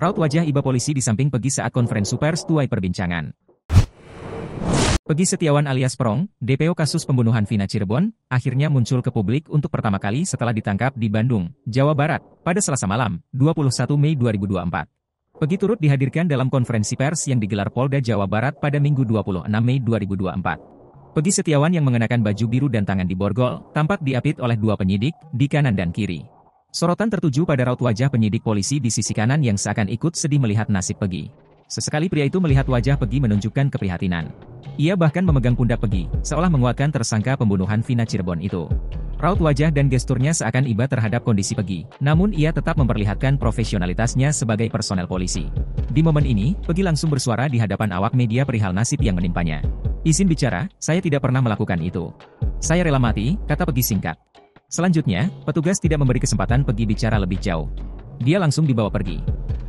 Raut wajah Iba polisi di samping Pegi saat konferensi pers tuai perbincangan. Pegi Setiawan alias Prong, DPO kasus pembunuhan Vina Cirebon, akhirnya muncul ke publik untuk pertama kali setelah ditangkap di Bandung, Jawa Barat, pada selasa malam, 21 Mei 2024. Pegi turut dihadirkan dalam konferensi pers yang digelar Polda Jawa Barat pada Minggu 26 Mei 2024. Pegi Setiawan yang mengenakan baju biru dan tangan di borgol, tampak diapit oleh dua penyidik, di kanan dan kiri. Sorotan tertuju pada raut wajah penyidik polisi di sisi kanan yang seakan ikut sedih melihat nasib Pegi. Sesekali pria itu melihat wajah Pegi menunjukkan keprihatinan. Ia bahkan memegang pundak Pegi, seolah menguatkan tersangka pembunuhan Vina Cirebon itu. Raut wajah dan gesturnya seakan iba terhadap kondisi Pegi, namun ia tetap memperlihatkan profesionalitasnya sebagai personel polisi. Di momen ini, Pegi langsung bersuara di hadapan awak media perihal nasib yang menimpanya. Izin bicara, saya tidak pernah melakukan itu. Saya rela mati, kata Pegi singkat. Selanjutnya, petugas tidak memberi kesempatan pergi bicara lebih jauh. Dia langsung dibawa pergi.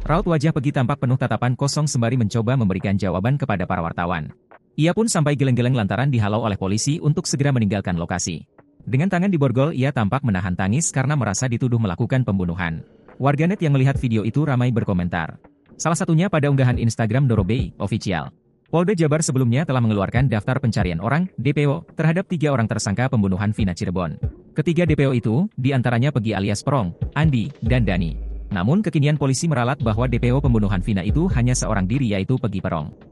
Raut wajah pergi tampak penuh tatapan kosong sembari mencoba memberikan jawaban kepada para wartawan. Ia pun sampai geleng-geleng lantaran dihalau oleh polisi untuk segera meninggalkan lokasi. Dengan tangan diborgol, ia tampak menahan tangis karena merasa dituduh melakukan pembunuhan. Warganet yang melihat video itu ramai berkomentar. Salah satunya pada unggahan Instagram Dorobey, official. Polda Jabar sebelumnya telah mengeluarkan daftar pencarian orang, DPO, terhadap tiga orang tersangka pembunuhan Vina Cirebon. Ketiga DPO itu, diantaranya Pegi alias Perong, Andi, dan Dani. Namun kekinian polisi meralat bahwa DPO pembunuhan Vina itu hanya seorang diri yaitu Pegi Perong.